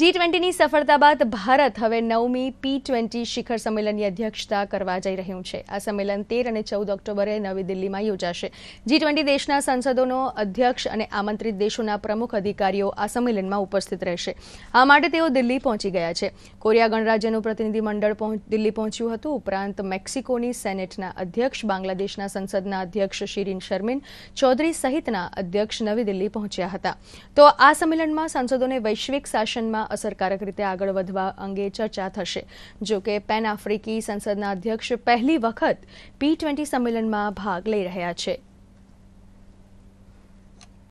જી ટ્વેન્ટીની સફળતા બાદ ભારત હવે નવમી પી ટ્વેન્ટી શિખર સંમેલનની અધ્યક્ષતા કરવા જઈ રહ્યું છે આ સંમેલન તેર અને ચૌદ ઓક્ટોબરે નવી દિલ્હીમાં યોજાશે જી ટ્વેન્ટી દેશના સંસદોનો અધ્યક્ષ અને આમંત્રિત દેશોના પ્રમુખ અધિકારીઓ આ સંમેલનમાં ઉપસ્થિત રહેશે આ માટે તેઓ દિલ્હી પહોંચી ગયા છે કોરિયા ગણરાજ્યનું પ્રતિનિધિમંડળ દિલ્હી પહોંચ્યું હતું ઉપરાંત મેક્સિકોની સેનેટના અધ્યક્ષ બાંગ્લાદેશના સંસદના અધ્યક્ષ શિરીન શર્મિન ચૌધરી સહિતના અધ્યક્ષ નવી દિલ્હી પહોંચ્યા હતા તો આ સંમેલનમાં સંસદોને વૈશ્વિક શાસનમાં દિશામાં અસરકારક રીતે આગળ વધવા અંગે ચર્ચા થશે જો કે પેન આફ્રિકી સંસદના અધ્યક્ષ પહેલી વખત પી ટ્વેન્ટી સંમેલનમાં ભાગ લઈ રહ્યા છે